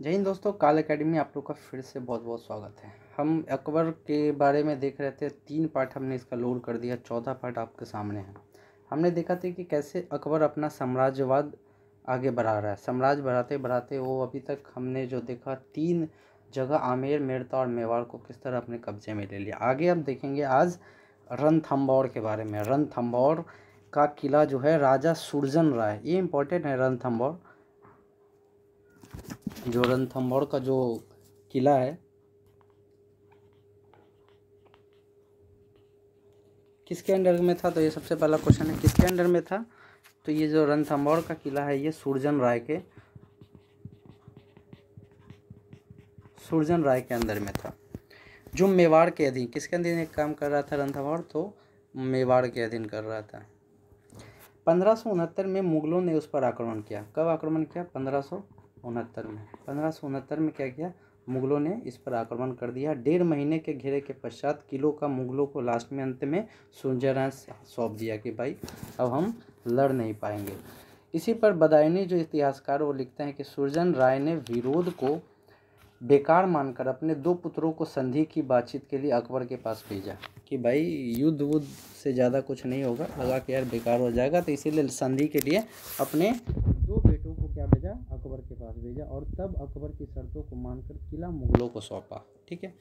जय हिंद दोस्तों काल एकेडमी आप लोग का फिर से बहुत बहुत स्वागत है हम अकबर के बारे में देख रहे थे तीन पार्ट हमने इसका लोड कर दिया चौथा पार्ट आपके सामने है हमने देखा था कि कैसे अकबर अपना साम्राज्यवाद आगे बढ़ा रहा है साम्राज्य बढ़ाते बढ़ाते वो अभी तक हमने जो देखा तीन जगह आमेर मेरता और मेवाड़ को किस तरह अपने कब्जे में ले लिया आगे हम देखेंगे आज रन के बारे में रन का किला जो है राजा सुरजन राय ये इम्पोर्टेंट है रन जो रणथम्भौर का जो किला है किसके अंडर में था तो ये सबसे पहला क्वेश्चन है किसके अंडर में था तो ये जो रणथम्भौर का किला है ये सूरजन राय के सूरजन राय के अंदर में था जो मेवाड़ के अधीन किसके अधीन एक काम कर रहा था रणथम्भौर तो मेवाड़ के अधीन कर रहा था पंद्रह सौ उनहत्तर में मुगलों ने उस पर आक्रमण किया कब आक्रमण किया पंद्रह सौ उनहत्तर में पंद्रह सौ उनहत्तर में क्या किया मुगलों ने इस पर आक्रमण कर दिया डेढ़ महीने के घेरे के पश्चात किलो का मुगलों को लास्ट में अंत में सुनजरा राय सौंप दिया कि भाई अब हम लड़ नहीं पाएंगे इसी पर बदायनी जो इतिहासकार वो लिखते हैं कि सुरजन राय ने विरोध को बेकार मानकर अपने दो पुत्रों को संधि की बातचीत के लिए अकबर के पास भेजा कि भाई युद्ध वुद्ध से ज़्यादा कुछ नहीं होगा लगा कि यार बेकार हो जाएगा तो इसीलिए संधि के लिए अपने अकबर के पास भेजा और तब अकबर की शर्तों को मानकर किला मुगलों को सौंपा ठीक है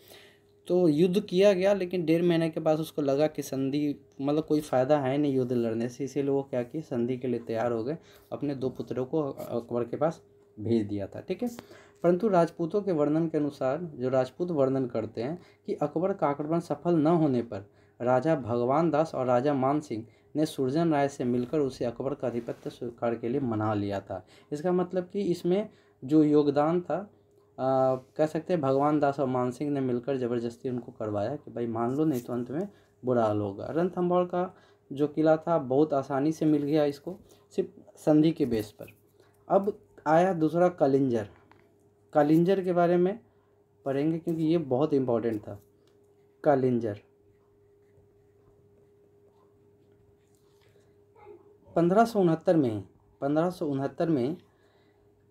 तो युद्ध किया गया लेकिन डेढ़ महीने के बाद उसको लगा कि संधि मतलब कोई फ़ायदा है नहीं युद्ध लड़ने से इसीलिए वो क्या किया संधि के लिए तैयार हो गए अपने दो पुत्रों को अकबर के पास भेज दिया था ठीक है परंतु राजपूतों के वर्णन के अनुसार जो राजपूत वर्णन करते हैं कि अकबर का आक्रमण सफल न होने पर राजा भगवान दास और राजा मान सिंह ने सुरजन राय से मिलकर उसे अकबर का आधिपत्य स्वीकार के लिए मना लिया था इसका मतलब कि इसमें जो योगदान था आ, कह सकते हैं भगवान दास और मानसिंह ने मिलकर ज़बरदस्ती उनको करवाया कि भाई मान लो नहीं तो अंत में बुरा हाल होगा रणथम्भौर का जो किला था बहुत आसानी से मिल गया इसको सिर्फ संधि के बेस पर अब आया दूसरा कलिंजर कलिंजर के बारे में पढ़ेंगे क्योंकि ये बहुत इम्पोर्टेंट था कलिंजर पंद्रह में पंद्रह में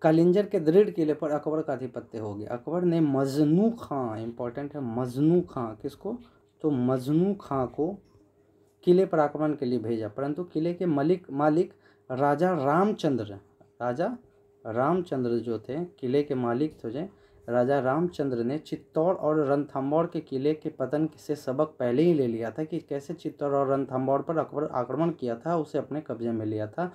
कालिंजर के दृढ़ किले पर अकबर का आधिपत्य हो गया अकबर ने मजनू खां इम्पॉर्टेंट है मजनू खां किसको तो मजनू खां को किले पर आक्रमण के लिए भेजा परंतु किले के मलिक मालिक राजा रामचंद्र राजा रामचंद्र जो थे किले के मालिक थे राजा रामचंद्र ने चित्तौड़ और रंथम्बौड़ के किले के पतन से सबक पहले ही ले लिया था कि कैसे चित्तौड़ और रणथम्बौर पर अकबर आक्रमण किया था उसे अपने कब्जे में लिया था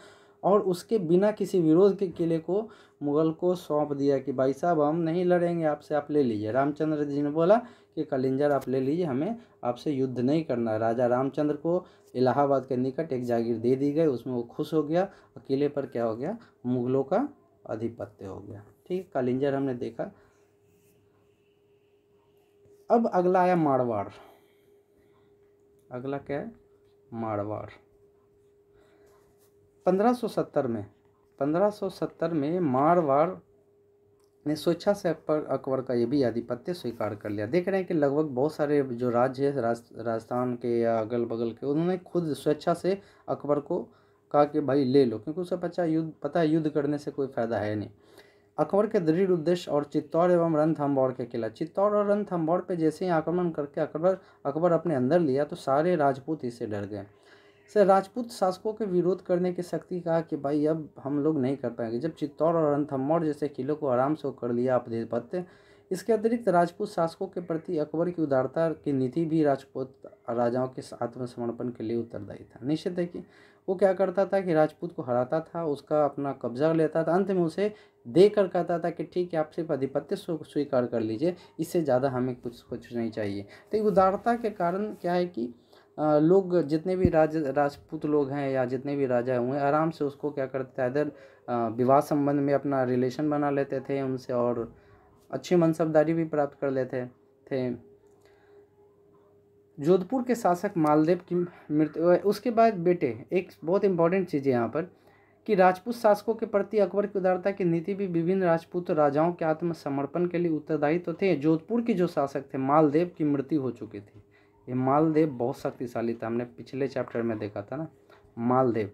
और उसके बिना किसी विरोध के किले को मुगल को सौंप दिया कि भाई साहब हम नहीं लड़ेंगे आपसे आप ले लीजिए रामचंद्र जी ने बोला कि कलिंजर आप ले लीजिए हमें आपसे युद्ध नहीं करना राजा रामचंद्र को इलाहाबाद के निकट एक जागीर दे दी गई उसमें वो खुश हो गया और किले पर क्या हो गया मुगलों का आधिपत्य हो गया ठीक है कलिंजर हमने देखा अब अगला आया मारवाड़ अगला क्या है मारवाड़ 1570 में 1570 में मारवाड़ ने स्वेच्छा से अकबर अकबर का ये भी आधिपत्य स्वीकार कर लिया देख रहे हैं कि लगभग बहुत सारे जो राज्य है राजस्थान के या अगल बगल के उन्होंने खुद स्वेच्छा से अकबर को कहा कि भाई ले लो क्योंकि उसे पता युद्ध पता है युद्ध करने से कोई फ़ायदा है नहीं अकबर के दृढ़ उद्देश्य और चित्तौड़ एवं रणथम्बौर के किला चित्तौड़ और रणथम्बौर पे जैसे ही आक्रमण करके अकबर अकबर अपने अंदर लिया तो सारे राजपूत इसे डर गए से राजपूत शासकों के विरोध करने की शक्ति कहा कि भाई अब हम लोग नहीं कर पाएंगे जब चित्तौड़ और रणथम्बौर जैसे किलों को आराम से कर लिया अपधिपत्य इसके अतिरिक्त राजपूत शासकों के प्रति अकबर की उदारता की नीति भी राजपूत राजाओं के आत्मसमर्पण के लिए उत्तरदायी था निश्चित है कि वो क्या करता था कि राजपूत को हराता था उसका अपना कब्जा लेता था अंत में उसे दे कर कहता था कि ठीक है आप सिर्फ आधिपत्य स्वीकार कर लीजिए इससे ज़्यादा हमें कुछ कुछ नहीं चाहिए तो उदारता के कारण क्या है कि लोग जितने भी राज राजपूत लोग हैं या जितने भी राजा हुए हैं आराम से उसको क्या करते थे इधर विवाह संबंध में अपना रिलेशन बना लेते थे उनसे और अच्छी मनसबदारी भी प्राप्त कर लेते थे जोधपुर के शासक मालदेव की मृत्यु उसके बाद बेटे एक बहुत इंपॉर्टेंट चीज़ है यहाँ पर कि राजपूत शासकों के प्रति अकबर की उदारता की नीति भी विभिन्न राजपूत राजाओं के आत्मसमर्पण के लिए उत्तरदायी तो थे जोधपुर के जो शासक थे मालदेव की मृत्यु हो चुकी थी ये मालदेव बहुत शक्तिशाली था हमने पिछले चैप्टर में देखा था ना मालदेव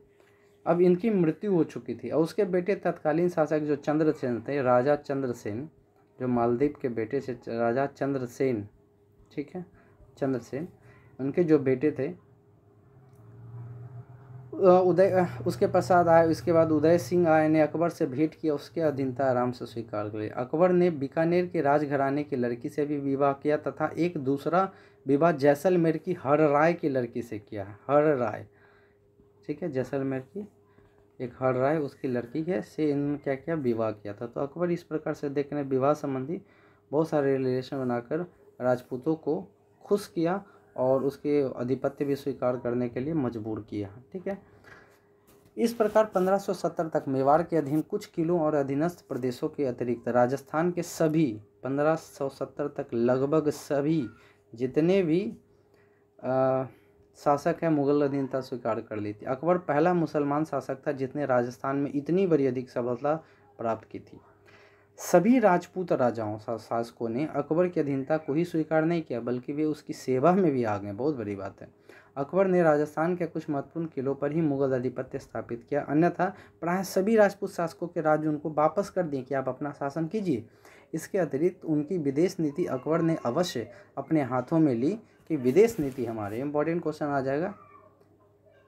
अब इनकी मृत्यु हो चुकी थी और उसके बेटे तत्कालीन शासक जो चंद्रसेन थे राजा चंद्रसेन जो मालदीप के बेटे से राजा चंद्रसेन ठीक है चंद्रसेन उनके जो बेटे थे उदय उसके पश्चात आए उसके बाद उदय सिंह आए ने अकबर से भेंट किया उसके अधीनता आराम से स्वीकार कर लिया अकबर ने बीकानेर के राजघराने की लड़की से भी विवाह किया तथा एक दूसरा विवाह जैसलमेर की हर राय की लड़की से किया हर राय ठीक है जैसलमेर की एक हर राय उसकी लड़की है से इन क्या किया विवाह किया था तो अकबर इस प्रकार से देखने विवाह संबंधी बहुत सारे रिलेशन बनाकर राजपूतों को खुश किया और उसके अधिपत्य भी स्वीकार करने के लिए मजबूर किया ठीक है इस प्रकार 1570 तक मेवाड़ के अधीन कुछ किलों और अधीनस्थ प्रदेशों के अतिरिक्त राजस्थान के सभी 1570 तक लगभग सभी जितने भी आ, शासक है मुगल अधीनता स्वीकार कर ली थी अकबर पहला मुसलमान शासक था जिसने राजस्थान में इतनी बड़ी अधिक सफलता प्राप्त की थी सभी राजपूत राजाओं शासकों ने अकबर की अधीनता को ही स्वीकार नहीं किया बल्कि वे उसकी सेवा में भी आ गए बहुत बड़ी बात है अकबर ने राजस्थान के कुछ महत्वपूर्ण किलों पर ही मुगल आधिपत्य स्थापित किया अन्यथा प्राय सभी राजपूत शासकों के राज्य उनको वापस कर दिए कि आप अपना शासन कीजिए इसके अतिरिक्त उनकी विदेश नीति अकबर ने अवश्य अपने हाथों में ली कि विदेश नीति हमारे इम्पोर्टेंट क्वेश्चन आ जाएगा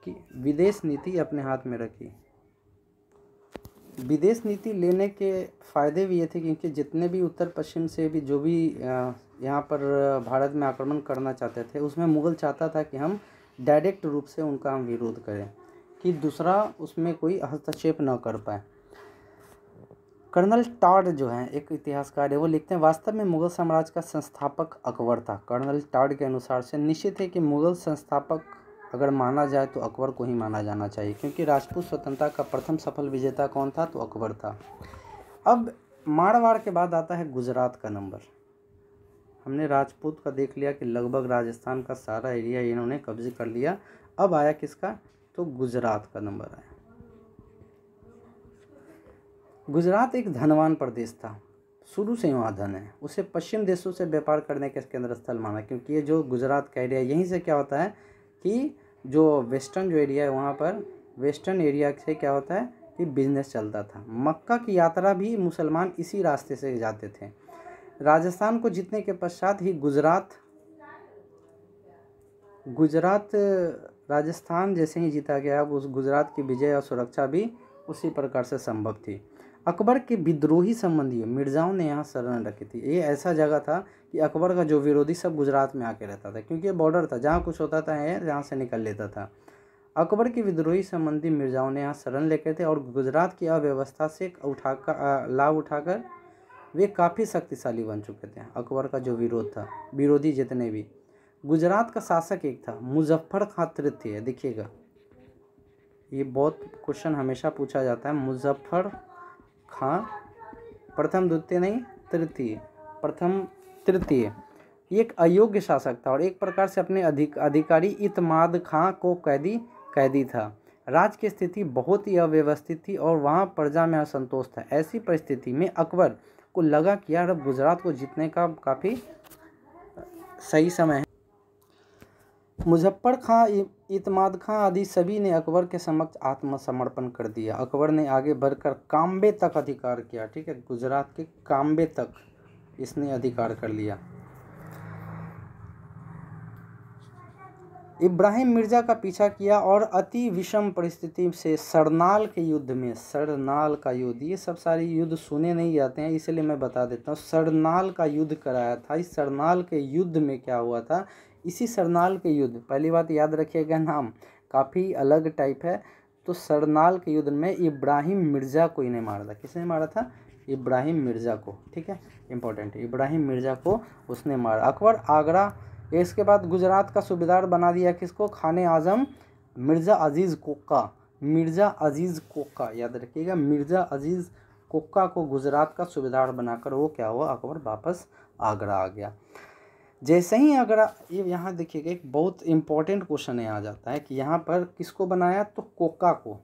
कि विदेश नीति अपने हाथ में रखी विदेश नीति लेने के फ़ायदे भी ये थे क्योंकि जितने भी उत्तर पश्चिम से भी जो भी यहाँ पर भारत में आक्रमण करना चाहते थे उसमें मुग़ल चाहता था कि हम डायरेक्ट रूप से उनका हम विरोध करें कि दूसरा उसमें कोई हस्तक्षेप न कर पाए कर्नल टाड जो है एक इतिहासकार है वो लिखते हैं वास्तव में मुग़ल साम्राज्य का संस्थापक अकबर था कर्नल टाड के अनुसार से निश्चित है कि मुग़ल संस्थापक अगर माना जाए तो अकबर को ही माना जाना चाहिए क्योंकि राजपूत स्वतंत्रता का प्रथम सफल विजेता कौन था तो अकबर था अब मारवाड़ के बाद आता है गुजरात का नंबर हमने राजपूत का देख लिया कि लगभग राजस्थान का सारा एरिया इन्होंने कब्जे कर लिया अब आया किसका तो गुजरात का नंबर आया गुजरात एक धनवान प्रदेश था शुरू से वहाँ धन है उसे पश्चिम देशों से व्यापार करने के केंद्र स्थल माना क्योंकि ये जो गुजरात का एरिया यहीं से क्या होता है कि जो वेस्टर्न जो एरिया है वहाँ पर वेस्टर्न एरिया से क्या होता है कि बिज़नेस चलता था मक्का की यात्रा भी मुसलमान इसी रास्ते से जाते थे राजस्थान को जीतने के पश्चात ही गुजरात गुजरात राजस्थान जैसे ही जीता गया अब उस गुजरात की विजय और सुरक्षा भी उसी प्रकार से संभव थी अकबर के विद्रोही संबंधियों मिर्ज़ाओं ने यहाँ शरण रखी थी ये ऐसा जगह था कि अकबर का जो विरोधी सब गुजरात में आके रहता था क्योंकि ये बॉर्डर था जहाँ कुछ होता था जहाँ से निकल लेता था अकबर के विद्रोही संबंधी मिर्ज़ाओं ने यहाँ शरण लेकर थे और गुजरात की अव्यवस्था से उठाकर लाभ उठाकर वे काफ़ी शक्तिशाली बन चुके थे अकबर का जो विरोध था विरोधी जितने भी गुजरात का शासक एक था मुजफ्फर खां तृतीय देखिएगा ये बहुत क्वेश्चन हमेशा पूछा जाता है मुजफ्फर हाँ प्रथम द्वितीय नहीं तृतीय प्रथम तृतीय एक अयोग्य शासक था और एक प्रकार से अपने अधिक अधिकारी इतमाद खां को कैदी कैदी था राज्य की स्थिति बहुत ही अव्यवस्थित थी और वहाँ प्रजा में असंतोष था ऐसी परिस्थिति में अकबर को लगा कि यार अब गुजरात को जीतने का काफ़ी सही समय है मुजफ्फर खां इतमाद खां आदि सभी ने अकबर के समक्ष आत्मसमर्पण कर दिया अकबर ने आगे बढ़कर काम्बे तक अधिकार किया ठीक है गुजरात के काम्बे तक इसने अधिकार कर लिया इब्राहिम मिर्ज़ा का पीछा किया और अति विषम परिस्थिति से सरनाल के युद्ध में सरनाल का युद्ध ये सब सारे युद्ध सुने नहीं जाते हैं इसलिए मैं बता देता हूँ सरनाल का युद्ध कराया था इस सरनाल के युद्ध में क्या हुआ था इसी सरनाल के युद्ध पहली बात याद रखिएगा नाम काफ़ी अलग टाइप है तो सरनाल के युद्ध में इब्राहिम मिर्ज़ा को इन्हें मारा था किसने मारा था इब्राहिम मिर्ज़ा को ठीक है इंपॉर्टेंट इब्राहिम मिर्ज़ा को उसने मारा अकबर आगरा इसके बाद गुजरात का सूबेदार बना दिया किसको खान आजम मिर्ज़ा अजीज़ कोक्का मिर्ज़ा अजीज़ कोक्का याद रखिएगा मिर्ज़ा अजीज़ कोक्का को गुजरात का सूबेदार बनाकर वो क्या हुआ अकबर वापस आगरा आ गया जैसे ही अगर ये यहाँ देखिएगा एक बहुत इम्पॉर्टेंट क्वेश्चन यहाँ आ जाता है कि यहाँ पर किसको बनाया तो कोका को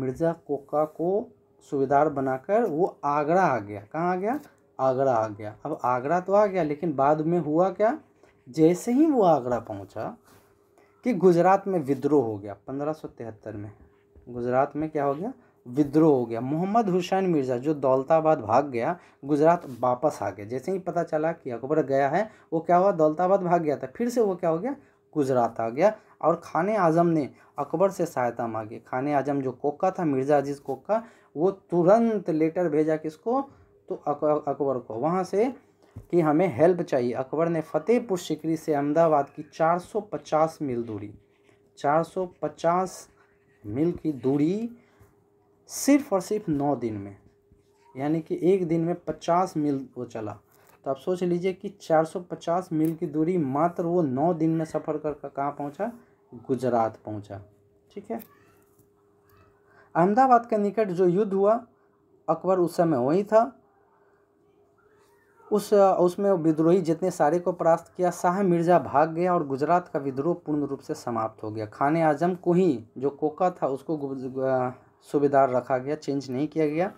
मिर्ज़ा कोका को सुविधार बनाकर वो आगरा आ गया कहाँ आ गया आगरा आ गया अब आगरा तो आ गया लेकिन बाद में हुआ क्या जैसे ही वो आगरा पहुँचा कि गुजरात में विद्रोह हो गया पंद्रह में गुजरात में क्या हो गया विद्रोह हो गया मोहम्मद हुसैन मिर्ज़ा जो दौलताबाद भाग गया गुजरात वापस आ गया जैसे ही पता चला कि अकबर गया है वो क्या हुआ दौलताबाद भाग गया था फिर से वो क्या हो गया गुजरात आ गया और खान आजम ने अकबर से सहायता मांगी खान आजम जो कोका था मिर्ज़ा अजीज़ कोका वो तुरंत लेटर भेजा किसको तो अकबर को वहाँ से कि हमें हेल्प चाहिए अकबर ने फतेहपुर सिकरी से अहमदाबाद की 450 मील दूरी 450 मील की दूरी सिर्फ और सिर्फ नौ दिन में यानी कि एक दिन में पचास मील वो चला तो आप सोच लीजिए कि चार सौ पचास मील की दूरी मात्र वो नौ दिन में सफ़र कर कहाँ पहुँचा गुजरात पहुँचा ठीक है अहमदाबाद के निकट जो युद्ध हुआ अकबर उस समय वही था उस उसमें विद्रोही जितने सारे को परास्त किया शाह मिर्ज़ा भाग गया और गुजरात का विद्रोह पूर्ण रूप से समाप्त हो गया खान आजम को ही जो कोका था उसको सूबेदार रखा गया चेंज नहीं किया गया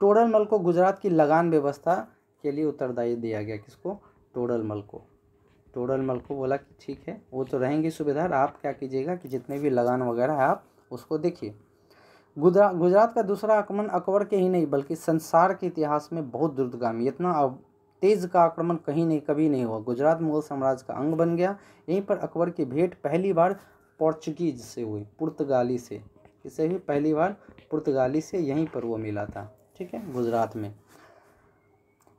टोडल मल को गुजरात की लगान व्यवस्था के लिए उत्तरदायी दिया गया किसको टोडल मल को टोडल मल को बोला कि ठीक है वो तो रहेंगे सूबेदार आप क्या कीजिएगा कि जितने भी लगान वगैरह है आप उसको देखिए गुजरा गुजरात का दूसरा आक्रमण अकबर के ही नहीं बल्कि संसार के इतिहास में बहुत द्रुतगामी इतना अब तेज का आक्रमण कहीं नहीं कभी नहीं हुआ गुजरात मुगल साम्राज्य का अंग बन गया यहीं पर अकबर की भेंट पहली बार पोर्चुगीज से हुई पुर्तगाली से इसे भी पहली बार पुर्तगाली से यहीं पर वो मिला था ठीक है गुजरात में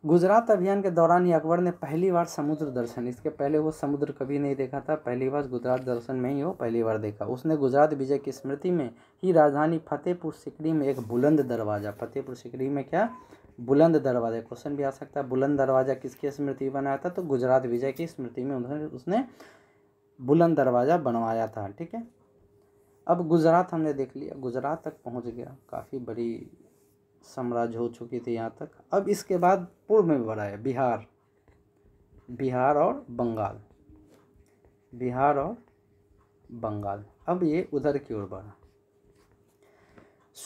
गुजरात अभियान के दौरान ही अकबर ने पहली बार समुद्र दर्शन इसके पहले वो समुद्र कभी नहीं देखा था पहली बार गुजरात दर्शन में ही वो पहली बार देखा उसने गुजरात विजय की स्मृति में ही राजधानी फतेहपुर सिकरी में एक बुलंद दरवाज़ा फतेहपुर सिकरी में क्या बुलंद दरवाज़ा क्वेश्चन भी आ सकता है बुलंद दरवाज़ा किसकी स्मृति में बनाया था तो गुजरात विजय की स्मृति में उन्होंने उसने बुलंद दरवाज़ा बनवाया था ठीक है अब गुजरात हमने देख लिया गुजरात तक पहुंच गया काफ़ी बड़ी साम्राज्य हो चुकी थी यहाँ तक अब इसके बाद पूर्व में बढ़ा है बिहार बिहार और बंगाल बिहार और बंगाल अब ये उधर की ओर बढ़ा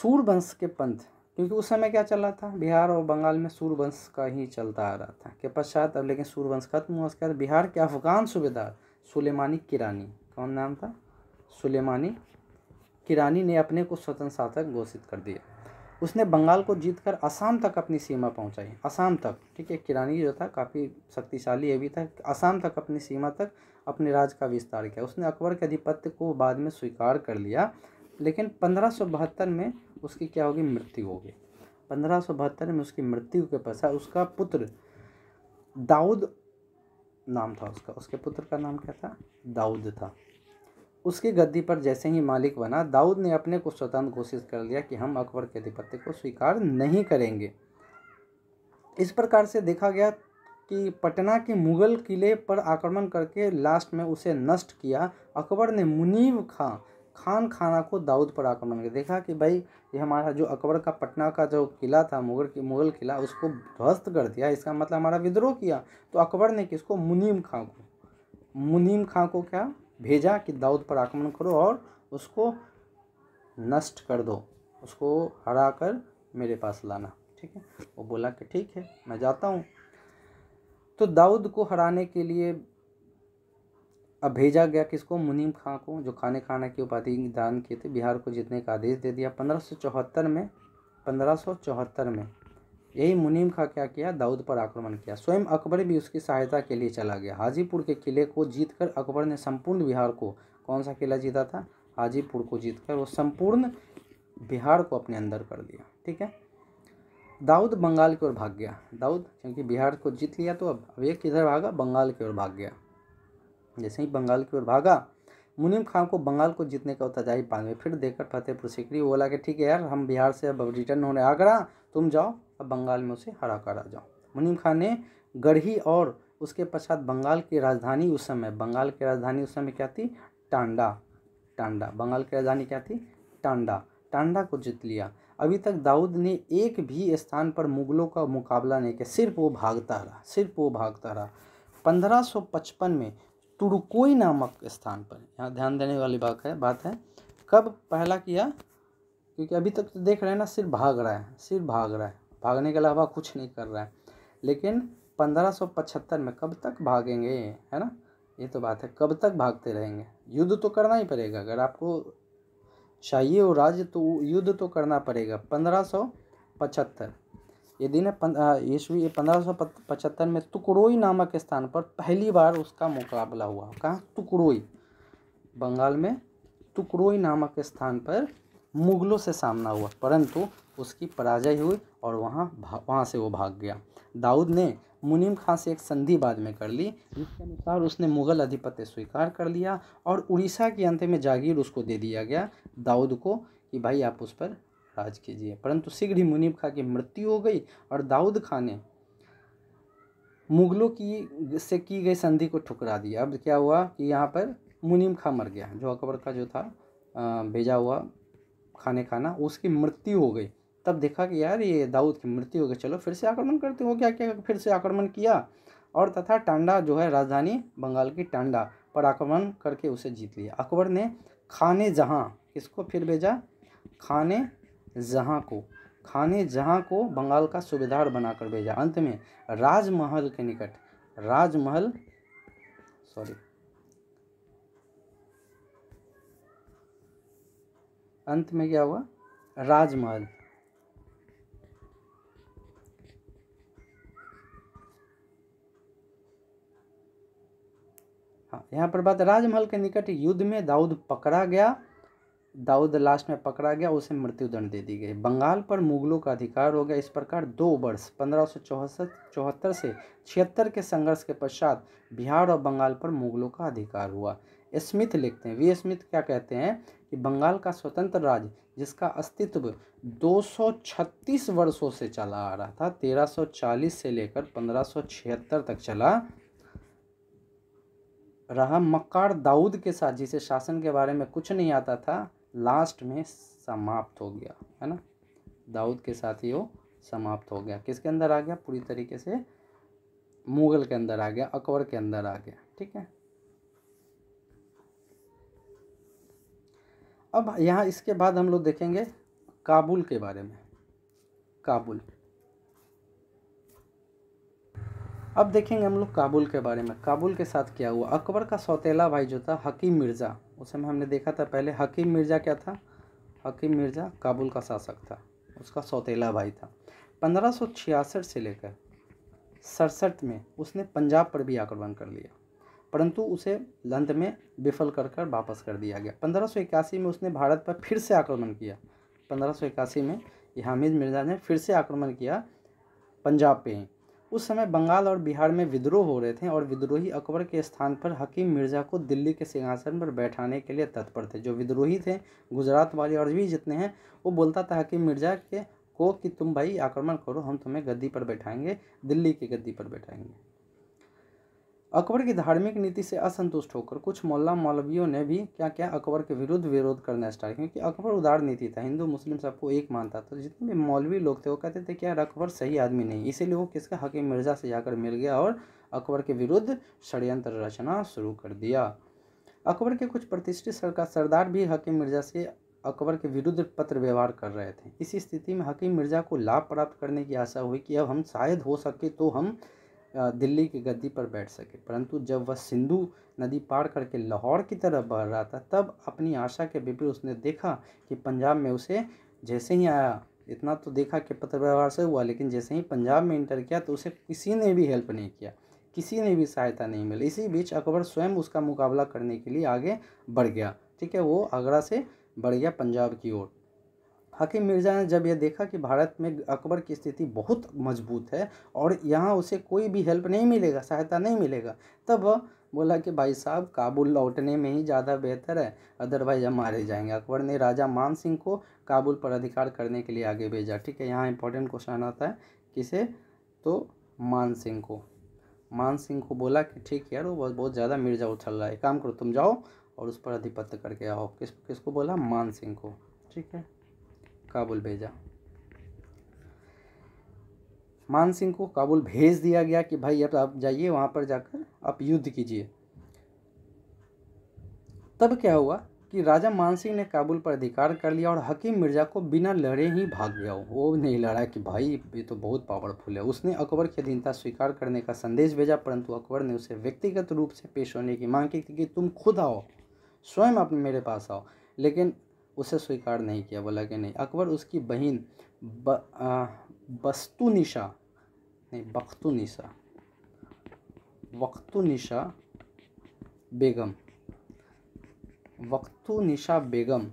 सूर्यवंश के पंथ क्योंकि उस समय क्या चल रहा था बिहार और बंगाल में सूर्यवंश का ही चलता आ रहा था के पश्चात अब लेकिन सूर्यवंश खत्म हुआ उसके बाद बिहार के अफगान सूबेदार सुलेमानी किरानी कौन नाम था सुलेमानी किरानी ने अपने को स्वतंत्र शासक घोषित कर दिया उसने बंगाल को जीतकर असम तक अपनी सीमा पहुंचाई असम तक ठीक है किरानी जो था काफ़ी शक्तिशाली अभी भी था असम तक अपनी सीमा तक अपने राज का विस्तार किया उसने अकबर के अधिपत्य को बाद में स्वीकार कर लिया लेकिन पंद्रह में उसकी क्या होगी मृत्यु होगी पंद्रह में उसकी मृत्यु के पश्चात उसका पुत्र दाऊद नाम था उसका उसके पुत्र का नाम क्या था दाऊद था उसकी गद्दी पर जैसे ही मालिक बना दाऊद ने अपने को स्वतंत्र घोषित कर लिया कि हम अकबर के अधिपत्य को स्वीकार नहीं करेंगे इस प्रकार से देखा गया कि पटना के मुग़ल किले पर आक्रमण करके लास्ट में उसे नष्ट किया अकबर ने मुनीब खां खान खाना को दाऊद पर आक्रमण किया देखा कि भाई ये हमारा जो अकबर का पटना का जो किला था मुगल की मुगल किला उसको ध्वस्त कर दिया इसका मतलब हमारा विद्रोह किया तो अकबर ने किसको मुनीम खां को मुनीम खां को क्या भेजा कि दाऊद पर आक्रमण करो और उसको नष्ट कर दो उसको हरा कर मेरे पास लाना ठीक है वो बोला कि ठीक है मैं जाता हूँ तो दाऊद को हराने के लिए अब भेजा गया किसको मुनीम खां को जो खाने खाना की उपाधि दान किए थे बिहार को जीतने का आदेश दे दिया पंद्रह में पंद्रह में यही मुनीम खां क्या किया दाऊद पर आक्रमण किया स्वयं अकबर भी उसकी सहायता के लिए चला गया हाजीपुर के किले को जीतकर अकबर ने संपूर्ण बिहार को कौन सा किला जीता था हाजीपुर को जीतकर वो संपूर्ण बिहार को अपने अंदर कर दिया ठीक है दाऊद बंगाल की ओर भाग गया दाऊद क्योंकि बिहार को जीत लिया तो अब अब ये किधर भागा बंगाल की ओर भाग गया जैसे ही बंगाल की ओर भागा मुनीम खां को बंगाल को जीतने का होता जाही बाद में फिर देखकर फतेहपुर सिकरी बोला कि ठीक है यार हम बिहार से अब रिटर्न होने आगरा तुम जाओ अब बंगाल में उसे हरा कर आ जाऊँ मुनीम खान ने गढ़ी और उसके पश्चात बंगाल की राजधानी उस समय बंगाल की राजधानी उस समय क्या थी टांडा टांडा बंगाल की राजधानी क्या थी टांडा टांडा को जीत लिया अभी तक दाऊद ने एक भी स्थान पर मुगलों का मुकाबला नहीं किया सिर्फ वो भागता रहा सिर्फ वो भागता रहा 1555 में तुड़कोई नामक स्थान पर यहाँ ध्यान देने वाली बात है बात है कब पहला किया क्योंकि अभी तक तो देख रहे हैं ना सिर्फ भाग रहा है सिर्फ भाग रहा है भागने के अलावा कुछ नहीं कर रहा है लेकिन पंद्रह में कब तक भागेंगे है ना ये तो बात है कब तक भागते रहेंगे युद्ध तो करना ही पड़ेगा अगर आपको चाहिए वो राज्य तो युद्ध तो करना पड़ेगा पंद्रह सौ पचहत्तर ये दिन है ईस्वी पंद्रह सौ पचहत्तर में तुकड़ोई नामक स्थान पर पहली बार उसका मुकाबला हुआ कहाँ तुकड़ोई बंगाल में तुकड़ोई नामक स्थान पर मुगलों से सामना हुआ परंतु उसकी पराजय हुई और वहाँ वहाँ से वो भाग गया दाऊद ने मुनीम खां से एक संधि बाद में कर ली जिसके अनुसार उसने मुग़ल अधिपत्य स्वीकार कर लिया और उड़ीसा के अंत में जागीर उसको दे दिया गया दाऊद को कि भाई आप उस पर राज कीजिए परंतु शीघ्र ही मुनीम खां की मृत्यु हो गई और दाऊद खां ने मुगलों की से की गई संधि को ठुकरा दिया अब क्या हुआ कि यहाँ पर मुनीम खां मर गया जो अकबर का जो था भेजा हुआ खाने खाना उसकी मृत्यु हो गई तब देखा कि यार ये दाऊद की मृत्यु हो गई चलो फिर से आक्रमण करते हो क्या क्या फिर से आक्रमण किया और तथा टांडा जो है राजधानी बंगाल की टांडा पर आक्रमण करके उसे जीत लिया अकबर ने खाने जहाँ किसको फिर भेजा खाने जहाँ को खाने जहाँ को बंगाल का सूबेदार बनाकर भेजा अंत में राजमहल के निकट राजमहल सॉरी अंत में क्या हुआ राजमहल हाँ, यहाँ पर बात राजमहल के निकट युद्ध में दाऊद पकड़ा गया दाऊद लास्ट में पकड़ा गया उसे मृत्युदंड दे दी गई बंगाल पर मुगलों का अधिकार हो गया इस प्रकार दो वर्ष पंद्रह सौ से छिहत्तर के संघर्ष के पश्चात बिहार और बंगाल पर मुगलों का अधिकार हुआ स्मिथ लिखते हैं वी स्मिथ क्या कहते हैं कि बंगाल का स्वतंत्र राज्य जिसका अस्तित्व 236 वर्षों से चला आ रहा था 1340 से लेकर 1576 तक चला रहा मक्कार दाऊद के साथ जिसे शासन के बारे में कुछ नहीं आता था लास्ट में समाप्त हो गया है ना दाऊद के साथ ही वो समाप्त हो गया किसके अंदर आ गया पूरी तरीके से मुगल के अंदर आ गया अकबर के अंदर आ गया ठीक है अब यहाँ इसके बाद हम लोग देखेंगे काबुल के बारे में काबुल अब देखेंगे हम लोग काबुल के बारे में काबुल के साथ क्या हुआ अकबर का सौतेला भाई जो था हकीम मिर्ज़ा उस समय हमने देखा था पहले हकीम मिर्ज़ा क्या था हकीम मिर्ज़ा काबुल का शासक था उसका सौतेला भाई था पंद्रह से लेकर सड़सठ में उसने पंजाब पर भी आक्रमण कर लिया परंतु उसे लंद में विफल कर कर वापस कर दिया गया पंद्रह में उसने भारत पर फिर से आक्रमण किया पंद्रह में हामिद मिर्ज़ा ने फिर से आक्रमण किया पंजाब पे ही उस समय बंगाल और बिहार में विद्रोह हो रहे थे और विद्रोही अकबर के स्थान पर हकीम मिर्ज़ा को दिल्ली के सिंहासन पर बैठाने के लिए तत्पर थे जो विद्रोही थे गुजरात वाले और भी जितने हैं वो बोलता था हकीम मिर्ज़ा के को कि तुम भाई आक्रमण करो हम तुम्हें गद्दी पर बैठाएंगे दिल्ली की गद्दी पर बैठाएंगे अकबर की धार्मिक नीति से असंतुष्ट होकर कुछ मौला मौलवियों ने भी क्या क्या अकबर के विरुद्ध विरोध करना स्टार्ट क्योंकि अकबर उदार नीति था हिंदू मुस्लिम सबको एक मानता था जितने भी मौलवी लोग थे वो कहते थे कि यार अकबर सही आदमी नहीं इसीलिए वो किसका हकीम मिर्ज़ा से जाकर मिल गया और अकबर के विरुद्ध षड्यंत्र रचना शुरू कर दिया अकबर के कुछ प्रतिष्ठित सरकार सरदार भी हकीम मिर्ज़ा से अकबर के विरुद्ध पत्र व्यवहार कर रहे थे इसी स्थिति में हकीम मिर्ज़ा को लाभ प्राप्त करने की आशा हुई कि अब हम शायद हो सके तो हम दिल्ली की गद्दी पर बैठ सके परंतु जब वह सिंधु नदी पार करके लाहौर की तरफ बढ़ रहा था तब अपनी आशा के विपरीत उसने देखा कि पंजाब में उसे जैसे ही आया इतना तो देखा कि पत्र व्यवहार से हुआ लेकिन जैसे ही पंजाब में इंटर किया तो उसे किसी ने भी हेल्प नहीं किया किसी ने भी सहायता नहीं मिली इसी बीच अकबर स्वयं उसका मुकाबला करने के लिए आगे बढ़ गया ठीक है वो आगरा से बढ़ गया पंजाब की ओर हकीम मिर्ज़ा ने जब यह देखा कि भारत में अकबर की स्थिति बहुत मजबूत है और यहाँ उसे कोई भी हेल्प नहीं मिलेगा सहायता नहीं मिलेगा तब बोला कि भाई साहब काबुल लौटने में ही ज़्यादा बेहतर है अदरवाइज हम मारे जाएंगे अकबर ने राजा मान सिंह को काबुल पर अधिकार करने के लिए आगे भेजा ठीक है यहाँ इंपॉर्टेंट क्वेश्चन आता है किसे तो मान सिंह को मान सिंह को बोला कि ठीक है यार वो बहुत ज़्यादा मिर्जा उछल रहा है काम करो तुम जाओ और उस पर अधिपत्य करके आओ किस किसको बोला मान सिंह को ठीक है काबुल भेजा मान सिंह को काबुल भेज दिया गया कि भाई अब आप जाइए वहाँ पर जाकर आप युद्ध कीजिए तब क्या हुआ कि राजा मानसिंह ने काबुल पर अधिकार कर लिया और हकीम मिर्ज़ा को बिना लड़े ही भाग गया वो नहीं लड़ा कि भाई ये तो बहुत पावरफुल है उसने अकबर की अधीनता स्वीकार करने का संदेश भेजा परंतु अकबर ने उसे व्यक्तिगत रूप से पेश होने की मांग की कि तुम खुद आओ स्वयं अपने मेरे पास आओ लेकिन उसे स्वीकार नहीं किया बोला कि नहीं अकबर उसकी बहन बस्तुनिशा बस्तु निशा नहीं बख्तु निशा वक्तु निशा बेगम वक्तु निशा बेगम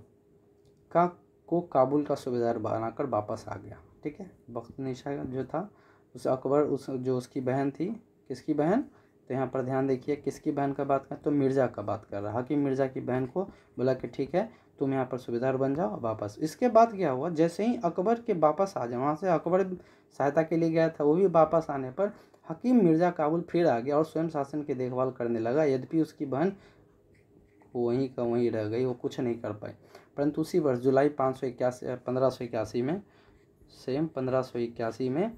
का को काबुल का सूबेदार बनाकर वापस आ गया ठीक है वक्तु निशा जो था उस अकबर उस जो उसकी बहन थी किसकी बहन तो यहाँ पर ध्यान देखिए किसकी बहन का बात करें तो मिर्ज़ा का बात कर रहा हकीम मिर्ज़ा की बहन को बोला कि ठीक है तुम यहाँ पर सूबेदार बन जाओ वापस इसके बाद क्या हुआ जैसे ही अकबर के वापस आ जाए वहाँ से अकबर सहायता के लिए गया था वो भी वापस आने पर हकीम मिर्ज़ा काबुल फिर आ गया और स्वयं शासन की देखभाल करने लगा यद्यपि उसकी बहन वहीं का वहीं रह गई वो कुछ नहीं कर पाई परंतु उसी वर्ष जुलाई पाँच सौ इक्यासी पंद्रह सौ इक्यासी में सेम पंद्रह सौ इक्यासी में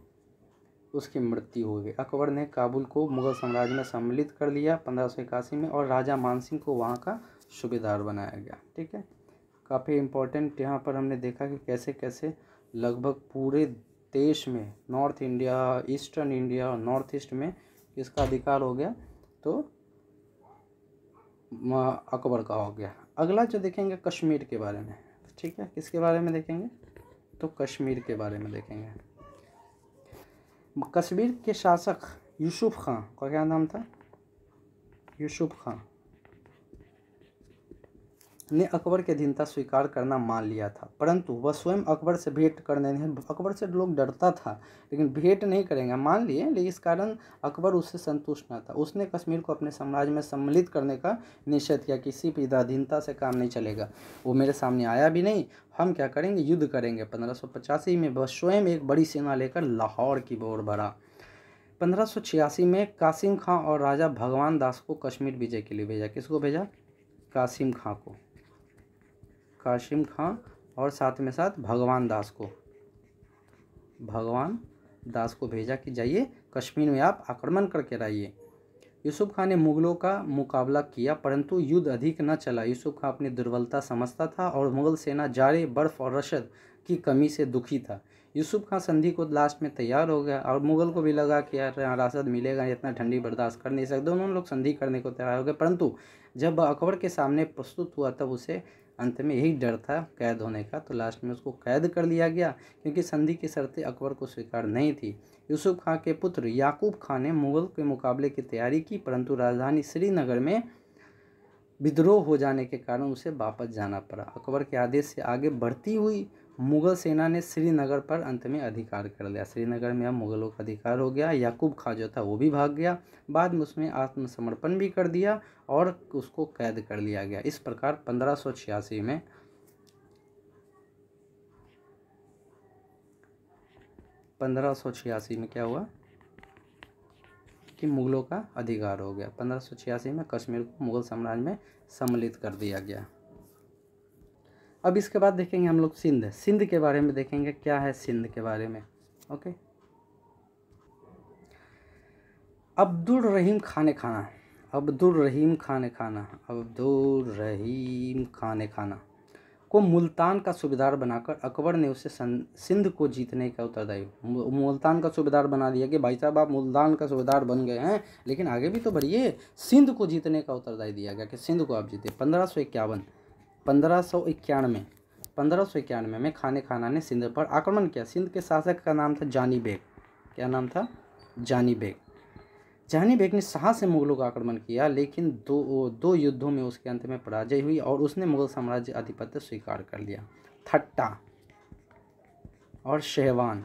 उसकी मृत्यु हो गई अकबर ने काबुल को मुगल साम्राज्य में सम्मिलित कर लिया पंद्रह सौ इक्यासी में और राजा मानसिंह को वहाँ का सूबेदार बनाया गया ठीक है काफ़ी इम्पोर्टेंट यहाँ पर हमने देखा कि कैसे कैसे लगभग पूरे देश में नॉर्थ इंडिया ईस्टर्न इंडिया और नॉर्थ ईस्ट में किसका अधिकार हो गया तो अकबर का हो गया अगला जो देखेंगे कश्मीर के बारे में ठीक है किसके बारे में देखेंगे तो कश्मीर के बारे में देखेंगे कश्मीर के शासक यूसुफ खां का क्या नाम था यूसुफ खां ने अकबर के अधीनता स्वीकार करना मान लिया था परंतु वह स्वयं अकबर से भेंट करने अकबर से लोग डरता था लेकिन भेंट नहीं करेंगे मान लिए लेकिन इस कारण अकबर उससे संतुष्ट न था उसने कश्मीर को अपने साम्राज्य में सम्मिलित करने का निश्चय किया किसी भी अधीनता से काम नहीं चलेगा वो मेरे सामने आया भी नहीं हम क्या करेंगे युद्ध करेंगे पंद्रह में वह स्वयं एक बड़ी सेना लेकर लाहौर की ओर भरा पंद्रह में कासिम खां और राजा भगवान दास को कश्मीर विजय के लिए भेजा किसको भेजा कासिम खां को काशिम खां और साथ में साथ भगवान दास को भगवान दास को भेजा कि जाइए कश्मीर में आप आक्रमण करके रहिए यूसुफ खां ने मुग़लों का मुकाबला किया परंतु युद्ध अधिक न चला यूसुफ खां अपनी दुर्बलता समझता था और मुग़ल सेना जाड़े बर्फ़ और रशद की कमी से दुखी था यूसुफ खां संधि को लास्ट में तैयार हो गया और मुग़ल को भी लगा कि यार यहाँ राशद मिलेगा इतना ठंडी बर्दाश्त कर नहीं सकते उन्होंने लोग संधि करने को तैयार हो गए परंतु जब अकबर के सामने प्रस्तुत हुआ तब उसे अंत में यही डर था कैद होने का तो लास्ट में उसको कैद कर लिया गया क्योंकि संधि की शर्तें अकबर को स्वीकार नहीं थी यूसुफ खां के पुत्र याकूब खां ने मुग़ल के मुकाबले की तैयारी की परंतु राजधानी श्रीनगर में विद्रोह हो जाने के कारण उसे वापस जाना पड़ा अकबर के आदेश से आगे बढ़ती हुई मुग़ल सेना ने श्रीनगर पर अंत में अधिकार कर लिया श्रीनगर में अब मुग़लों का अधिकार हो गया याकूब खां जो था वो भी भाग गया बाद में उसमें आत्मसमर्पण भी कर दिया और उसको कैद कर लिया गया इस प्रकार पंद्रह में पंद्रह में क्या हुआ कि मुग़लों का अधिकार हो गया पंद्रह में कश्मीर को मुग़ल साम्राज्य में सम्मिलित कर दिया गया अब इसके बाद देखेंगे हम लोग सिंध सिंध के बारे में देखेंगे क्या है सिंध के बारे में ओके अब्दुल रहीम खाने खाना अब्दुल रहीम खान खाना अब्दुल रहीम खान खाना को मुल्तान का सूबेदार बनाकर अकबर ने उसे सिंध को जीतने का उत्तरदायी मुल्तान का सूबेदार बना दिया कि भाई साहब आप मुल्तान का सूबेदार बन गए हैं लेकिन आगे भी तो भरिए सिंध को जीतने का उत्तरदायी दिया गया कि सिंध को आप जीते पंद्रह सौ इक्यावन पंद्रह सौ इक्यानवे पंद्रह सौ इक्यानवे में खाने खाना ने सिंध पर आक्रमण किया सिंध के शासक का नाम था जानी बेग क्या नाम था जानी बेग जहानी बेग ने शाह से मुगलों का आक्रमण किया लेकिन दो दो युद्धों में उसके अंत में पराजय हुई और उसने मुगल साम्राज्य आधिपत्य स्वीकार कर लिया थट्टा और शहवान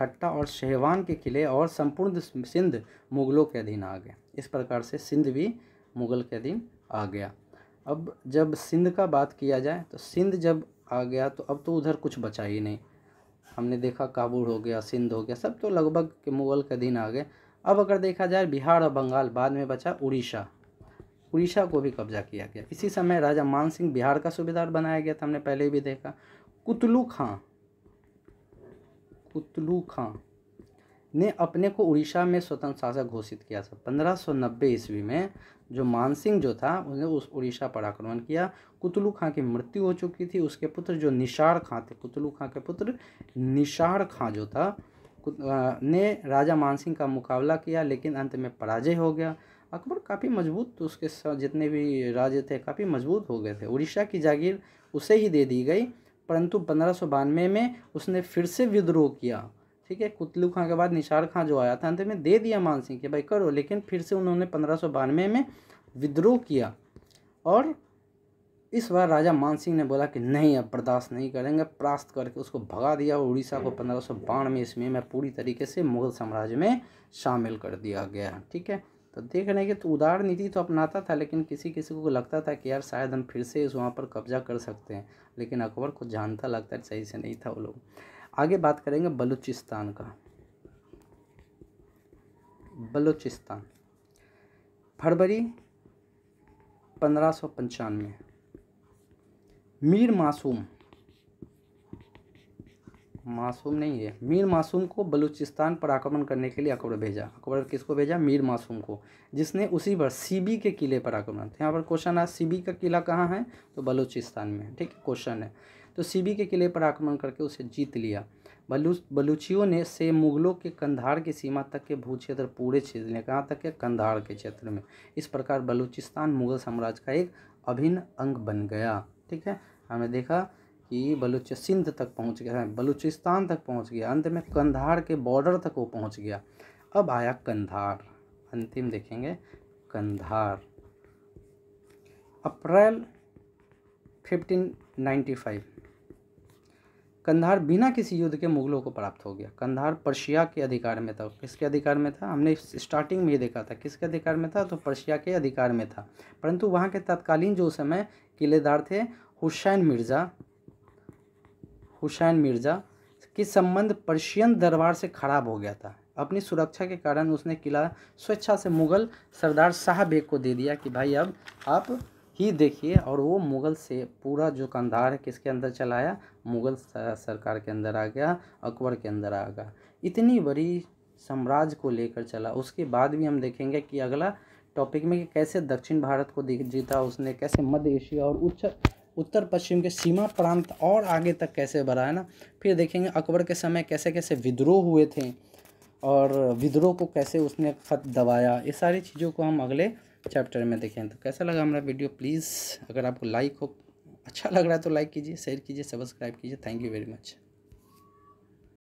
थट्टा और शहवान के किले और संपूर्ण सिंध मुगलों के अधीन आ गए इस प्रकार से सिंध भी मुगल के अधीन आ गया अब जब सिंध का बात किया जाए तो सिंध जब आ गया तो अब तो उधर कुछ बचा ही नहीं हमने देखा काबुल हो गया सिंध हो गया सब तो लगभग के मुगल के अधीन आ गए अब अगर देखा जाए बिहार और बंगाल बाद में बचा उड़ीसा उड़ीसा को भी कब्जा किया गया इसी समय राजा मानसिंह बिहार का सूबेदार बनाया गया था हमने पहले भी देखा कुतलू खां कुतलू खां ने अपने को उड़ीसा में स्वतंत्र शासक घोषित किया था 1590 ईस्वी में जो मानसिंह जो था उसने उस उड़ीसा पर आक्रमण किया कुतलू खां की मृत्यु हो चुकी थी उसके पुत्र जो निशार खां थे कुतलू खां के पुत्र निशार खां जो था ने राजा मानसिंह का मुकाबला किया लेकिन अंत में पराजय हो गया अकबर काफ़ी मजबूत तो उसके जितने भी राजे थे काफ़ी मजबूत हो गए थे उड़ीसा की जागीर उसे ही दे दी गई परंतु पंद्रह में उसने फिर से विद्रोह किया ठीक है कुतलू खां के बाद निशार खां जो आया था अंत में दे दिया मानसिंह के भाई करो लेकिन फिर से उन्होंने पंद्रह बानवे में विद्रोह किया और इस बार राजा मानसिंह ने बोला कि नहीं अब बर्दाश्त नहीं करेंगे प्रास्त करके उसको भगा दिया और उड़ीसा को पंद्रह सौ बानवे ईस्वी में पूरी तरीके से मुगल साम्राज्य में शामिल कर दिया गया ठीक है तो देख रहे हैं कि तो उदार नीति तो अपनाता था लेकिन किसी किसी को लगता था कि यार शायद हम फिर से इस वहाँ पर कब्जा कर सकते हैं लेकिन अकबर को जानता लगता है सही से नहीं था वो लोग आगे बात करेंगे बलूचिस्तान का बलूचिस्तान फरवरी पंद्रह सौ पंचानवे मीर मासूम मासूम नहीं है मीर मासूम को बलूचिस्तान पर आक्रमण करने के लिए अकबर भेजा अकबर किसको भेजा मीर मासूम को जिसने उसी पर सीबी के किले पर आक्रमण तो यहाँ पर क्वेश्चन आया सीबी का किला कहाँ है तो बलूचिस्तान में ठीक क्वेश्चन है तो सीबी के किले पर आक्रमण करके उसे जीत लिया बलू बलूचियों ने से मुगलों के कंधार की सीमा तक के भू क्षेत्र पूरे क्षेत्र ने कहाँ तक के कंधार के क्षेत्र में इस प्रकार बलूचिस्तान मुगल साम्राज्य का एक अभिन्न अंग बन गया ठीक है हमने देखा कि बलूच सिंध तक पहुंच गया बलूचिस्तान तक पहुंच गया अंत में कंधार के बॉर्डर तक वो पहुंच गया अब आया कंधार अंतिम देखेंगे कंधार अप्रैल 1595 कंधार बिना किसी युद्ध के मुगलों को प्राप्त हो गया कंधार पर्शिया के अधिकार में था किसके अधिकार में था हमने स्टार्टिंग में ये देखा था किसके अधिकार में था तो पर्शिया के अधिकार में था परंतु वहाँ के तत्कालीन जो समय किलेदार थे हुसैन मिर्ज़ा हुसैन मिर्ज़ा के संबंध पर्शियन दरबार से खराब हो गया था अपनी सुरक्षा के कारण उसने किला स्वेच्छा से मुग़ल सरदार शाह बेग को दे दिया कि भाई अब आप ही देखिए और वो मुग़ल से पूरा जो कंधार है किसके अंदर चलाया मुग़ल सरकार के अंदर आ गया अकबर के अंदर आ गया इतनी बड़ी साम्राज्य को लेकर चला उसके बाद भी हम देखेंगे कि अगला टॉपिक में कि कैसे दक्षिण भारत को जीता उसने कैसे मध्य एशिया और उच्च उत्तर पश्चिम के सीमा प्रांत और आगे तक कैसे बढ़ा है ना फिर देखेंगे अकबर के समय कैसे कैसे विद्रोह हुए थे और विद्रोह को कैसे उसने खत दबाया ये सारी चीज़ों को हम अगले चैप्टर में देखें तो कैसा लगा हमारा वीडियो प्लीज़ अगर आपको लाइक हो अच्छा लग रहा है तो लाइक कीजिए शेयर कीजिए सब्सक्राइब कीजिए थैंक यू वेरी मच